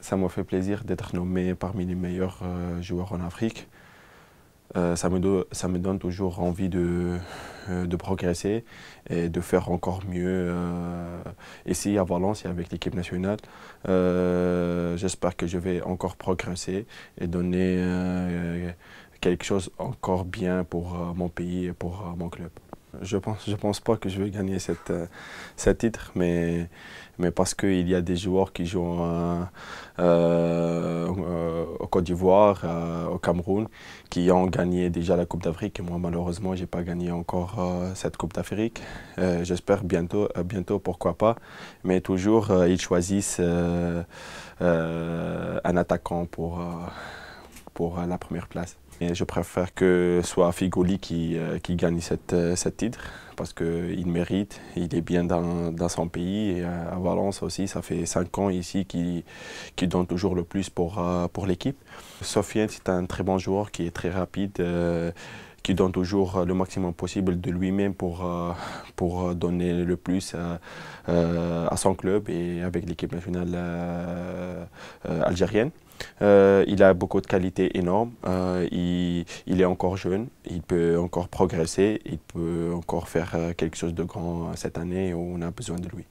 Ça m'a fait plaisir d'être nommé parmi les meilleurs euh, joueurs en Afrique. Euh, ça, me ça, me donne toujours envie de, euh, de, progresser et de faire encore mieux ici à Valence et avec l'équipe nationale. J'espère que je vais encore progresser et donner quelque chose encore bien pour euh, mon pays et pour euh, mon club. Je pense, je pense pas que je vais gagner cette, euh, titre, mais, mais parce qu'il y a des joueurs qui jouent au Côte d'Ivoire, au Cameroun, qui ont gagné déjà la Coupe d'Afrique. Et moi, malheureusement, j'ai pas gagné encore cette Coupe d'Afrique. J'espère bientôt, bientôt, pourquoi pas. Mais toujours, ils choisissent un attaquant pour pour euh, la première place. Et je préfère que ce soit Figoli qui, euh, qui gagne cette, euh, cette titre parce qu'il mérite, il est bien dans, son pays. Et à Valence aussi, ça fait cinq ans ici qu'il qui donne toujours le plus pour, pour l'équipe. Sofiane, c'est un très bon joueur qui est très rapide qui donne toujours euh, le maximum possible de lui-même pour, euh, pour euh, donner le plus à, son club et avec l'équipe nationale algérienne. il a beaucoup de qualités énormes. il, est encore jeune. Il peut encore progresser. Il peut encore faire quelque chose de grand cette année. Où on a besoin de lui.